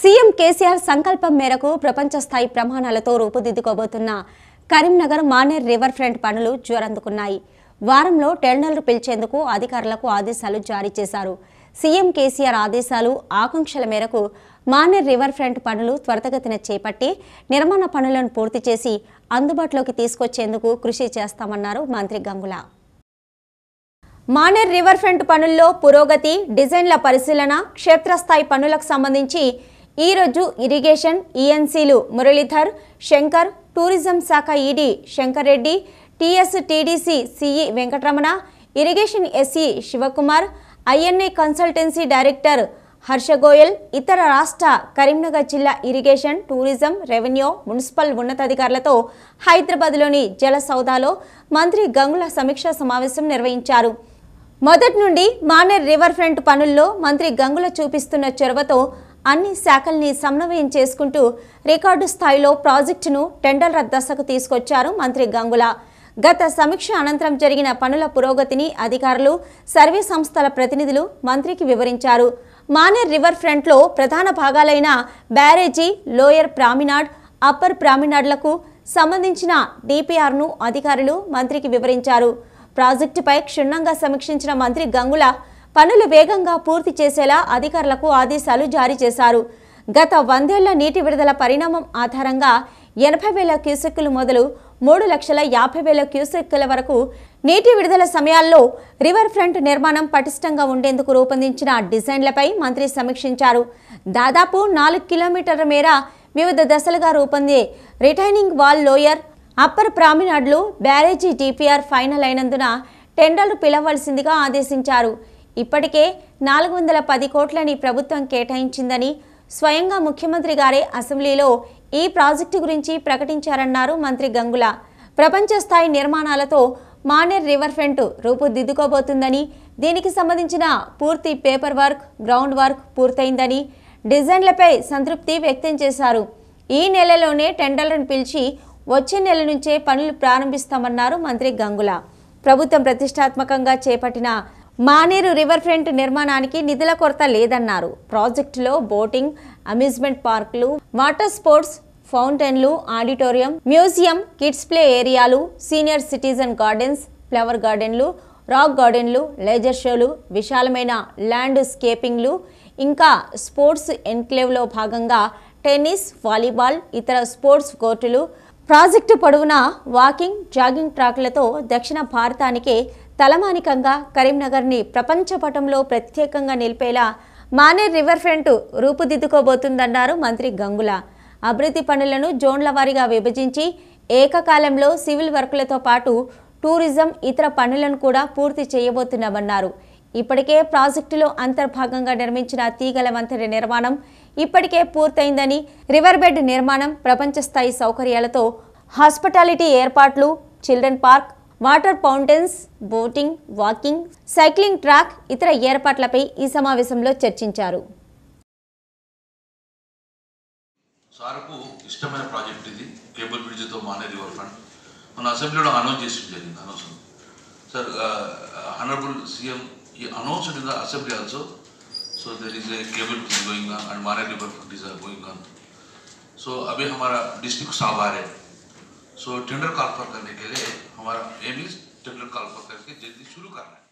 CM KCR సంకల్పం మేరకు ప్రపంచ స్థాయి ప్రమాణాలతో రూపుదిద్దుకోబోతున్న కరీంనగర్ మానేర్ రివర్ ఫ్రంట్ పనులు జోరందుకున్నాయి వారంలో టెండర్లు పిలిచేందుకు అధికారులకు ఆదేశాలు జారీ చేశారు సీఎం కేసీఆర్ ఆదేశాలు ఆకాంక్షల మేరకు మానేర్ రివర్ ఫ్రంట్ పనులు త్వరతగతిన చేపట్టి నిర్మాణ పనులను పూర్తి చేసి అందుబాటులోకి తీసుకొచ్చేందుకు కృషి చేస్తామన్నారు మంత్రి గంగుల మానేర్ రివర్ ఫ్రంట్ పనుల్లో పురోగతి డిజైన్ల పరిశీలన క్షేత్రస్థాయి పనులకు సంబంధించి ఈరోజు ఇరిగేషన్ ఈఎన్సీలు e మురళీధర్ శంకర్ టూరిజం శాఖ ED e Shankar Reddy TS TDC CE e Venkataramana irrigation SE Shivakumar INA consultancy director Harsha Goyal ఇతర రాష్ట్ర కరీంనగర్ జిల్లా ఇరిగేషన్ టూరిజం రెవెన్యూ మున్సిపల్ ఉన్నతాధికారులతో హైదరాబాద్లోని జల సౌదాలో మంత్రి గంగుల సమీక్షా సమావేశం నిర్వహించారు మొదటి నుండి మానేర్ రివర్ ఫ్రంట్ పనుల్లో మంత్రి గంగుల చూపిస్తున్న చొరవతో అన్ని శాఖల్ని సమన్వయం చేసుకుంటూ రికార్డు స్థాయిలో ప్రాజెక్టును టెండర్ల దశకు తీసుకొచ్చారు మంత్రి గంగుల గత సమీక్ష అనంతరం జరిగిన పనుల పురోగతిని అధికారులు సర్వే సంస్థల ప్రతినిధులు మంత్రికి వివరించారు మానేర్ రివర్ ఫ్రంట్లో ప్రధాన భాగాలైన బ్యారేజీ లోయర్ ప్రామినాడ్ అప్పర్ ప్రామినాడ్లకు సంబంధించిన డిపిఆర్ను అధికారులు మంత్రికి వివరించారు ప్రాజెక్టుపై క్షుణ్ణంగా సమీక్షించిన మంత్రి గంగుల పనులు వేగంగా పూర్తి చేసేలా అధికారులకు ఆదేశాలు జారీ చేశారు గత వందేళ్ల నీటి విడుదల పరిణామం ఆధారంగా ఎనభై వేల క్యూసెక్కులు మొదలు మూడు లక్షల యాభై వేల క్యూసెక్కుల వరకు నీటి విడుదల సమయాల్లో రివర్ ఫ్రంట్ నిర్మాణం పటిష్టంగా ఉండేందుకు రూపొందించిన డిజైన్లపై మంత్రి సమీక్షించారు దాదాపు నాలుగు కిలోమీటర్ల మేర వివిధ దశలుగా రూపొందే రిటైనింగ్ వాల్ లోయర్ అప్పర్ ప్రామినాడ్లు బ్యారేజీ డిపిఆర్ ఫైనల్ అయినందున టెండర్లు పిలవలసిందిగా ఆదేశించారు ఇప్పటికే నాలుగు వందల పది కోట్లని ప్రభుత్వం కేటాయించిందని స్వయంగా ముఖ్యమంత్రి గారే అసెంబ్లీలో ఈ ప్రాజెక్టు గురించి ప్రకటించారన్నారు మంత్రి గంగుల ప్రపంచ స్థాయి నిర్మాణాలతో మానేర్ రివర్ ఫ్రంట్ రూపుదిద్దుకోబోతుందని దీనికి సంబంధించిన పూర్తి పేపర్ వర్క్ గ్రౌండ్ వర్క్ పూర్తయిందని డిజైన్లపై సంతృప్తి వ్యక్తం చేశారు ఈ నెలలోనే టెండర్లను పిలిచి వచ్చే నెల నుంచే పనులు ప్రారంభిస్తామన్నారు మంత్రి గంగుల ప్రభుత్వం ప్రతిష్టాత్మకంగా చేపట్టిన మానేరు రివర్ ఫ్రంట్ నిర్మాణానికి నిధుల కొరత లేదన్నారు ప్రాజెక్టులో బోటింగ్ అమ్యూజ్మెంట్ పార్కులు వాటర్ స్పోర్ట్స్ ఫౌంటైన్లు ఆడిటోరియం మ్యూజియం కిడ్స్ ప్లే ఏరియాలు సీనియర్ సిటిజన్ గార్డెన్స్ ఫ్లవర్ గార్డెన్లు రాక్ గార్డెన్లు లేజర్ షోలు విశాలమైన ల్యాండ్ స్కేపింగ్లు ఇంకా స్పోర్ట్స్ ఎన్క్లేవ్లో భాగంగా టెన్నిస్ వాలీబాల్ ఇతర స్పోర్ట్స్ కోర్టులు ప్రాజెక్టు పొడవునా వాకింగ్ జాగింగ్ ట్రాక్లతో దక్షిణ భారతానికే తలమానికంగా కరీంనగర్ని పటంలో ప్రత్యేకంగా నిలిపేలా మానేర్ రివర్ ఫ్రంట్ రూపుదిద్దుకోబోతుందన్నారు మంత్రి గంగుల అభివృద్ధి పనులను జోన్ల వారీగా విభజించి ఏకకాలంలో సివిల్ వర్కులతో పాటు టూరిజం ఇతర పనులను కూడా పూర్తి చేయబోతున్నామన్నారు ఇప్పటికే ప్రాజెక్టులో అంతర్భాగంగా నిర్మించిన తీగల వంతరి నిర్మాణం ఇప్పటికే పూర్తయిందని రివర్ బెడ్ నిర్మాణం ప్రపంచ స్థాయి సౌకర్యాలతో హాస్పిటాలిటీ ఏర్పాట్లు children park water fountains boating walking cycling track ఇతర ఏర్పాట్లపై ఈ సమావేశంలో చర్చించారు సార్కు ఇష్టమైన ప్రాజెక్ట్ ఇది కేబుల్ బ్రిడ్జ్తో మానే రివర్ ఫ్రంట్ మన అసెంబ్లీలో అనౌన్స్ చేసి జరిగింది అనౌన్స్ సార్ హనరబుల్ సీఎం ఈ announced in the assembly also so there is a cable bridge going and Maner river front is going on so so अभी हमारा సాబారే सो टेंडर कॉल पर करने के लिए हमारा एम इज टेंडर कॉल पर करके जल्दी शुरू करना है